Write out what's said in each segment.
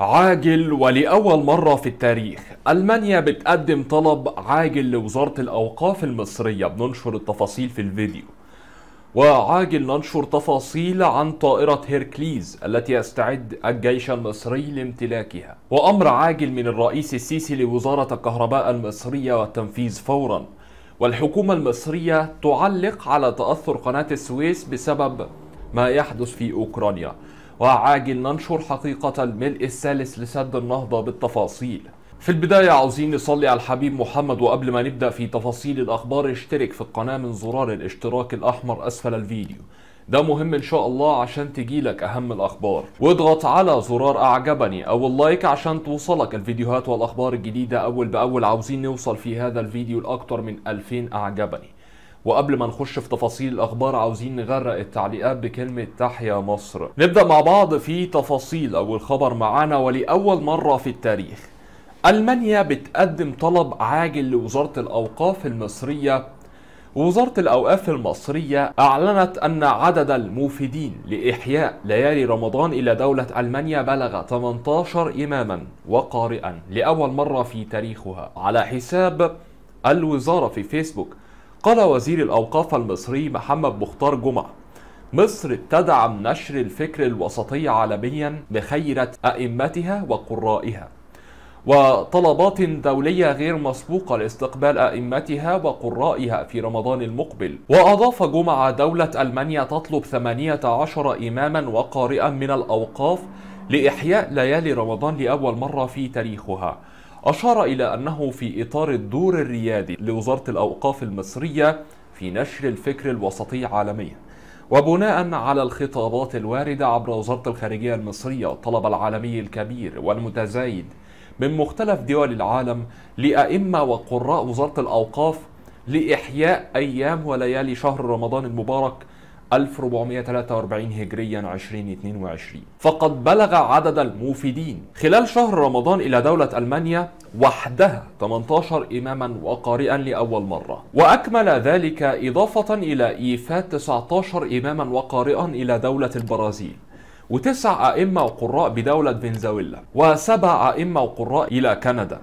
عاجل ولأول مرة في التاريخ ألمانيا بتقدم طلب عاجل لوزارة الأوقاف المصرية بننشر التفاصيل في الفيديو وعاجل ننشر تفاصيل عن طائرة هيركليز التي يستعد الجيش المصري لامتلاكها وأمر عاجل من الرئيس السيسي لوزارة الكهرباء المصرية والتنفيذ فورا والحكومة المصرية تعلق على تأثر قناة السويس بسبب ما يحدث في أوكرانيا وعاجل ننشر حقيقة الملء الثالث لسد النهضة بالتفاصيل في البداية عاوزين نصلي على الحبيب محمد وقبل ما نبدأ في تفاصيل الأخبار اشترك في القناة من زرار الاشتراك الأحمر أسفل الفيديو ده مهم ان شاء الله عشان تجيلك اهم الاخبار واضغط على زرار اعجبني او اللايك عشان توصلك الفيديوهات والاخبار الجديدة اول باول عاوزين نوصل في هذا الفيديو لاكتر من 2000 اعجبني وقبل ما نخش في تفاصيل الاخبار عاوزين نغرق التعليقات بكلمه تحيا مصر نبدا مع بعض في تفاصيل اول خبر معانا ولاول مره في التاريخ المانيا بتقدم طلب عاجل لوزاره الاوقاف المصريه وزارة الأوقاف المصرية أعلنت أن عدد الموفدين لإحياء ليالي رمضان إلى دولة ألمانيا بلغ 18 إماما وقارئا لأول مرة في تاريخها على حساب الوزارة في فيسبوك قال وزير الأوقاف المصري محمد مختار جمعة مصر تدعم نشر الفكر الوسطي عالميا بخيرة أئمتها وقرائها وطلبات دولية غير مسبوقة لاستقبال أئمتها وقرائها في رمضان المقبل وأضاف جمعة دولة ألمانيا تطلب 18 إماما وقارئا من الأوقاف لإحياء ليالي رمضان لأول مرة في تاريخها أشار إلى أنه في إطار الدور الريادي لوزارة الأوقاف المصرية في نشر الفكر الوسطي عالميا وبناء على الخطابات الواردة عبر وزارة الخارجية المصرية والطلب العالمي الكبير والمتزايد من مختلف دول العالم لأئمة وقراء وزارة الأوقاف لإحياء أيام وليالي شهر رمضان المبارك 1443 هجريا 2022 فقد بلغ عدد الموفدين خلال شهر رمضان إلى دولة ألمانيا وحدها 18 إماما وقارئا لأول مرة وأكمل ذلك إضافة إلى إيفات 19 إماما وقارئا إلى دولة البرازيل وتسع أئمة وقراء بدولة فنزويلا وسبع أئمة وقراء إلى كندا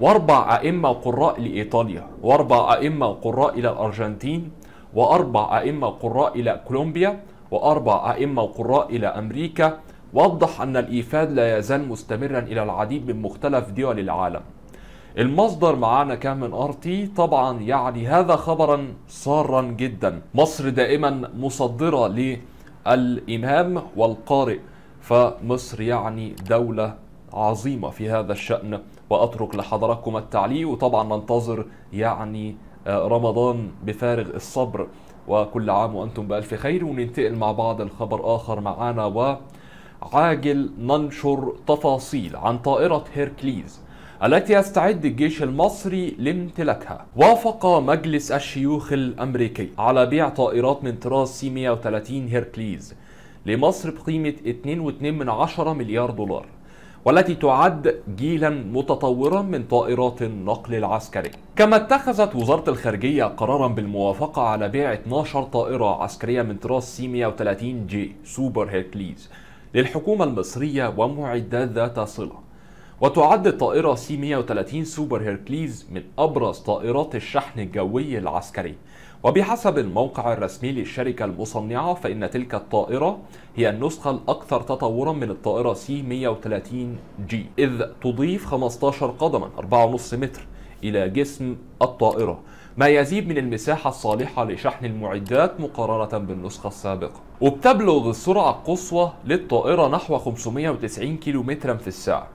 واربع أئمة وقراء لإيطاليا واربع أئمة وقراء إلى الأرجنتين وأربع أئمة قراء إلى كولومبيا وأربع أئمة وقراء إلى أمريكا وضح أن الإيفاد لا يزال مستمرا إلى العديد من مختلف دول العالم المصدر معانا كان من ار تي طبعا يعني هذا خبرا سارا جدا مصر دائما مصدره للامام والقارئ فمصر يعني دوله عظيمه في هذا الشان واترك لحضراتكم التعليق وطبعا ننتظر يعني آه، رمضان بفارغ الصبر وكل عام وأنتم بألف خير وننتقل مع بعض الخبر آخر معانا و عاجل ننشر تفاصيل عن طائرة هيركليز التي يستعد الجيش المصري لامتلاكها وافق مجلس الشيوخ الأمريكي على بيع طائرات من طراز سي 130 هيركليز لمصر بقيمة 2.2 مليار دولار والتي تعد جيلا متطورا من طائرات النقل العسكري كما اتخذت وزارة الخارجية قرارا بالموافقة على بيع 12 طائرة عسكرية من طراز سي 130 جي سوبر هيركليز للحكومة المصرية ومعدات ذات صلة وتعد الطائرة سي 130 سوبر هيركليز من أبرز طائرات الشحن الجوي العسكري وبحسب الموقع الرسمي للشركة المصنعة فإن تلك الطائرة هي النسخة الأكثر تطورا من الطائرة سي 130 جي إذ تضيف 15 قدما 4.5 متر إلى جسم الطائرة ما يزيد من المساحة الصالحة لشحن المعدات مقارنة بالنسخة السابقة وبتبلغ السرعة القصوى للطائرة نحو 590 كم في الساعة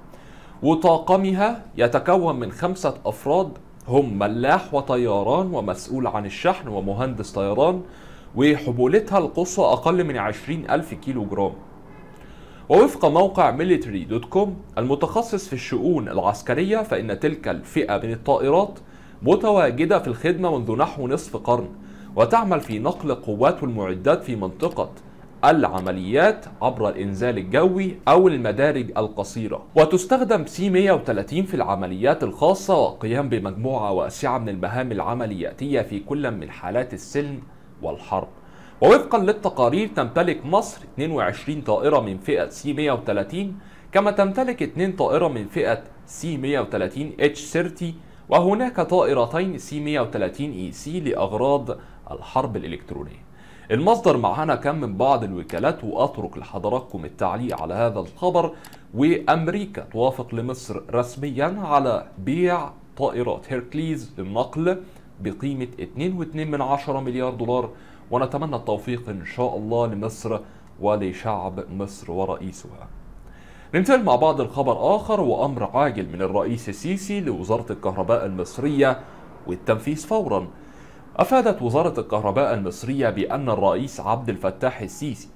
وطاقمها يتكون من خمسة أفراد هم ملاح وطيران ومسؤول عن الشحن ومهندس طيران وحبولتها القصوى أقل من 20 ألف كيلو جرام ووفق موقع ميليتري دوت كوم المتخصص في الشؤون العسكرية فإن تلك الفئة من الطائرات متواجدة في الخدمة منذ نحو نصف قرن وتعمل في نقل القوات والمعدات في منطقة العمليات عبر الإنزال الجوي أو المدارج القصيرة وتستخدم سي 130 في العمليات الخاصة والقيام بمجموعة واسعة من المهام العملياتية في كل من حالات السلم والحرب ووفقا للتقارير تمتلك مصر 22 طائرة من فئة سي 130 كما تمتلك 2 طائرة من فئة سي 130 اتش 30 وهناك طائرتين سي 130 اي سي لأغراض الحرب الإلكترونية المصدر معانا كان من بعض الوكالات وأترك لحضراتكم التعليق على هذا الخبر وأمريكا توافق لمصر رسميا على بيع طائرات هيركليز للنقل بقيمة 2.2 مليار دولار ونتمنى التوفيق إن شاء الله لمصر ولشعب مصر ورئيسها ننتقل مع بعض الخبر آخر وأمر عاجل من الرئيس السيسي لوزارة الكهرباء المصرية والتنفيذ فوراً أفادت وزارة الكهرباء المصرية بأن الرئيس عبد الفتاح السيسي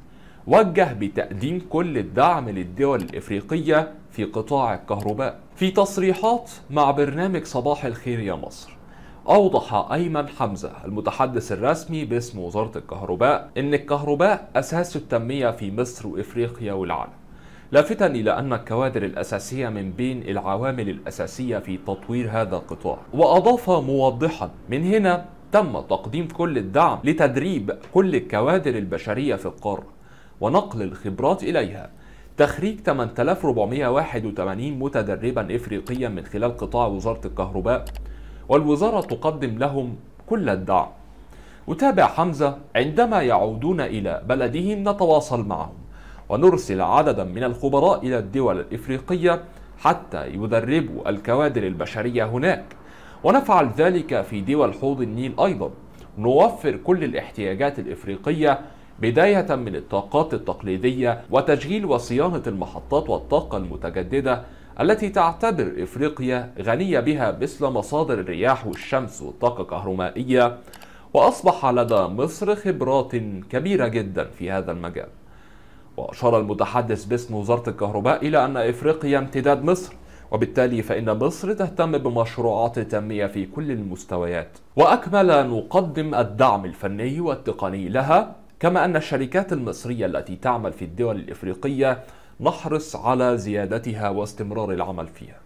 وجه بتقديم كل الدعم للدول الإفريقية في قطاع الكهرباء. في تصريحات مع برنامج صباح الخير يا مصر، أوضح أيمن حمزة المتحدث الرسمي باسم وزارة الكهرباء أن الكهرباء أساس التنمية في مصر وإفريقيا والعالم لافتا إلى أن الكوادر الأساسية من بين العوامل الأساسية في تطوير هذا القطاع وأضاف موضحا من هنا تم تقديم كل الدعم لتدريب كل الكوادر البشرية في القارة ونقل الخبرات إليها تخريج 8481 متدربا إفريقيا من خلال قطاع وزارة الكهرباء والوزارة تقدم لهم كل الدعم أتابع حمزة عندما يعودون إلى بلدهم نتواصل معهم ونرسل عددا من الخبراء إلى الدول الإفريقية حتى يدربوا الكوادر البشرية هناك ونفعل ذلك في دول حوض النيل أيضا نوفر كل الاحتياجات الإفريقية بداية من الطاقات التقليدية وتشغيل وصيانة المحطات والطاقة المتجددة التي تعتبر إفريقيا غنية بها مثل مصادر الرياح والشمس والطاقة الكهرومائية وأصبح لدى مصر خبرات كبيرة جدا في هذا المجال وأشار المتحدث باسم وزارة الكهرباء إلى أن إفريقيا امتداد مصر وبالتالي فإن مصر تهتم بمشروعات التنمية في كل المستويات وأكمل نقدم الدعم الفني والتقني لها كما أن الشركات المصرية التي تعمل في الدول الإفريقية نحرص على زيادتها واستمرار العمل فيها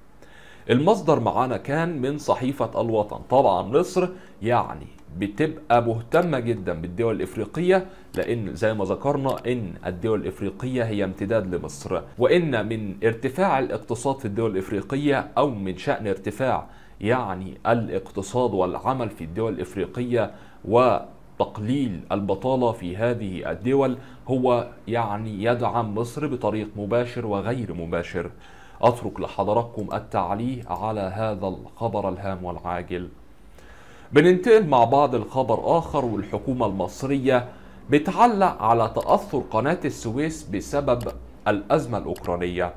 المصدر معانا كان من صحيفة الوطن طبعا مصر يعني بتبقى مهتمة جدا بالدول الإفريقية لأن زي ما ذكرنا إن الدول الإفريقية هي امتداد لمصر وإن من ارتفاع الاقتصاد في الدول الإفريقية أو من شأن ارتفاع يعني الاقتصاد والعمل في الدول الإفريقية و تقليل البطالة في هذه الدول هو يعني يدعم مصر بطريق مباشر وغير مباشر أترك لحضراتكم التعليق على هذا الخبر الهام والعاجل بننتقل مع بعض الخبر آخر والحكومة المصرية بتعلق على تأثر قناة السويس بسبب الأزمة الأوكرانية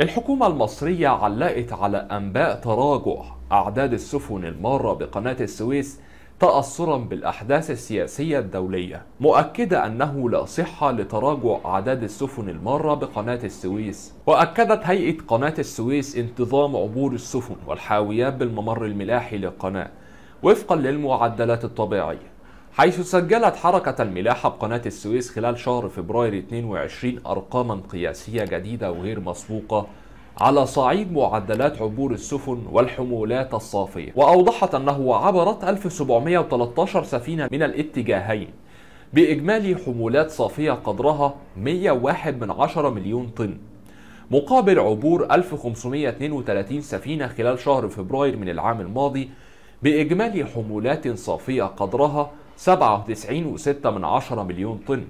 الحكومة المصرية علقت على أنباء تراجع أعداد السفن المارة بقناة السويس تأثرا بالأحداث السياسية الدولية مؤكدة أنه لا صحة لتراجع أعداد السفن المارة بقناة السويس وأكدت هيئة قناة السويس انتظام عبور السفن والحاويات بالممر الملاحي للقناة وفقا للمعدلات الطبيعية حيث سجلت حركة الملاحة بقناة السويس خلال شهر فبراير 22 أرقاما قياسية جديدة وغير مسبوقة على صعيد معدلات عبور السفن والحمولات الصافية وأوضحت أنه عبرت 1713 سفينة من الاتجاهين بإجمالي حمولات صافية قدرها 101 من 10 مليون طن مقابل عبور 1532 سفينة خلال شهر فبراير من العام الماضي بإجمالي حمولات صافية قدرها 97.6 من 10 مليون طن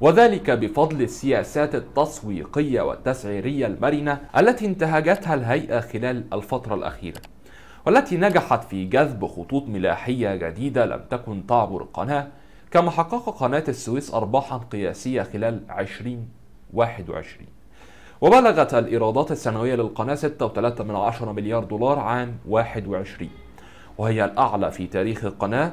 وذلك بفضل السياسات التسويقية والتسعيرية المرنة التي انتهجتها الهيئة خلال الفترة الأخيرة والتي نجحت في جذب خطوط ملاحية جديدة لم تكن تعبر القناة كما حقق قناة السويس أرباحا قياسية خلال 2021 وبلغت الإيرادات السنوية للقناة 6.3 مليار دولار عام 21 وهي الأعلى في تاريخ القناة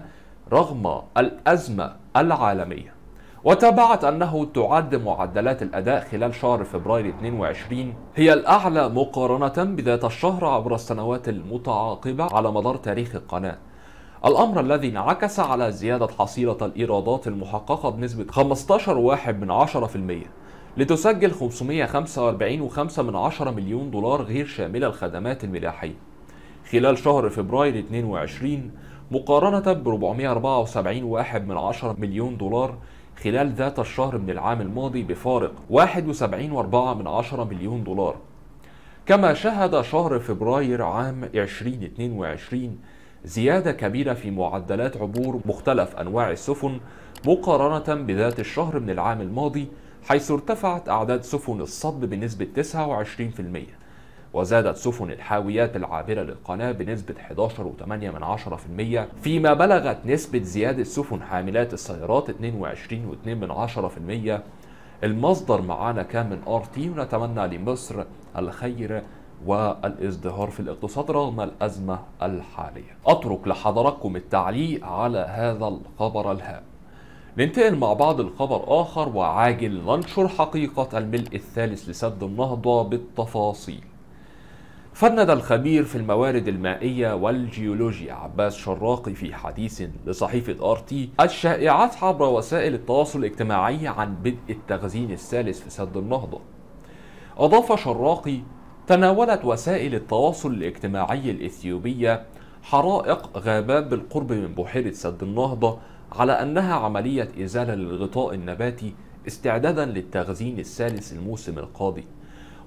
رغم الأزمة العالمية وتابعت أنه تعد معدلات الأداء خلال شهر فبراير 22 هي الأعلى مقارنة بذات الشهر عبر السنوات المتعاقبة على مدار تاريخ القناة الأمر الذي انعكس على زيادة حصيلة الإيرادات المحققة بنسبة 15.1% لتسجل 545.5 مليون دولار غير شاملة الخدمات الملاحية خلال شهر فبراير 22 مقارنة ب 474.1 مليون دولار خلال ذات الشهر من العام الماضي بفارق 71.4 مليون دولار كما شهد شهر فبراير عام 2022 زيادة كبيرة في معدلات عبور مختلف أنواع السفن مقارنة بذات الشهر من العام الماضي حيث ارتفعت أعداد سفن الصب بنسبة 29% وزادت سفن الحاويات العابرة للقناة بنسبة 11.8% فيما بلغت نسبة زيادة سفن حاملات السيارات 22.2% المصدر معانا كان من ار تي ونتمنى لمصر الخير والازدهار في الاقتصاد رغم الازمه الحاليه. اترك لحضراتكم التعليق على هذا الخبر الهام. ننتقل مع بعض الخبر اخر وعاجل ننشر حقيقه الملء الثالث لسد النهضه بالتفاصيل. فند الخبير في الموارد المائية والجيولوجيا عباس شراقي في حديث لصحيفة ارتي الشائعات عبر وسائل التواصل الاجتماعي عن بدء التخزين الثالث في سد النهضة أضاف شراقي تناولت وسائل التواصل الاجتماعي الإثيوبية حرائق غابات بالقرب من بحيرة سد النهضة على أنها عملية إزالة للغطاء النباتي استعدادا للتخزين الثالث الموسم القاضي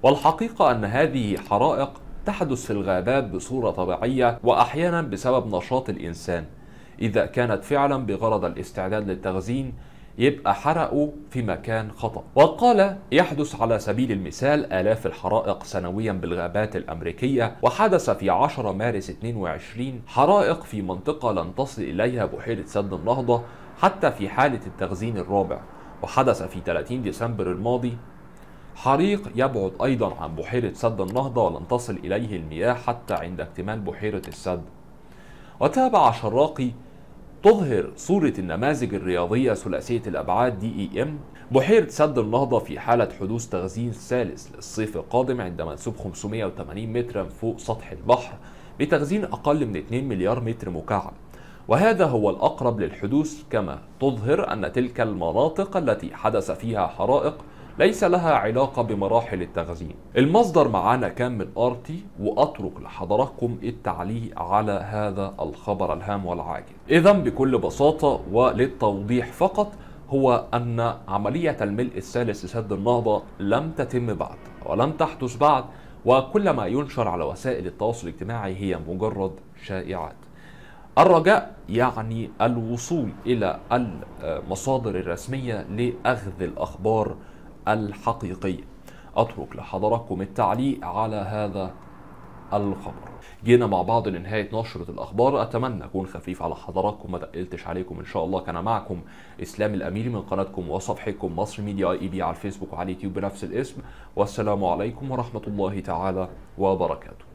والحقيقة أن هذه حرائق تحدث في الغابات بصورة طبيعية وأحيانا بسبب نشاط الإنسان إذا كانت فعلا بغرض الاستعداد للتخزين يبقى حرقوا في مكان خطأ وقال يحدث على سبيل المثال آلاف الحرائق سنويا بالغابات الأمريكية وحدث في 10 مارس 22 حرائق في منطقة لن تصل إليها بحيرة سد النهضة حتى في حالة التخزين الرابع وحدث في 30 ديسمبر الماضي حريق يبعد أيضا عن بحيرة سد النهضة ولن تصل إليه المياه حتى عند اكتمال بحيرة السد وتابع شراقي تظهر صورة النماذج الرياضية ثلاثية الأبعاد دي إي إم بحيرة سد النهضة في حالة حدوث تخزين ثالث للصيف القادم عند منسوب 580 مترا فوق سطح البحر بتخزين أقل من 2 مليار متر مكعب وهذا هو الأقرب للحدوث كما تظهر أن تلك المناطق التي حدث فيها حرائق ليس لها علاقة بمراحل التخزين المصدر معانا كان من ارتي واترك لحضراتكم التعليق على هذا الخبر الهام والعاجل اذا بكل بساطة وللتوضيح فقط هو أن عملية الملء الثالث لسد النهضة لم تتم بعد ولم تحدث بعد وكل ما ينشر على وسائل التواصل الاجتماعي هي مجرد شائعات الرجاء يعني الوصول إلى المصادر الرسمية لأخذ الأخبار الحقيقي أترك لحضراتكم التعليق على هذا الخبر جينا مع بعض لنهاية نشرة الأخبار أتمنى أكون خفيف على حضراتكم ما دقلتش عليكم إن شاء الله كان معكم إسلام الأميري من قناتكم وصفحتكم مصر ميديا اي بي على الفيسبوك وعلى اليوتيوب بنفس الاسم والسلام عليكم ورحمة الله تعالى وبركاته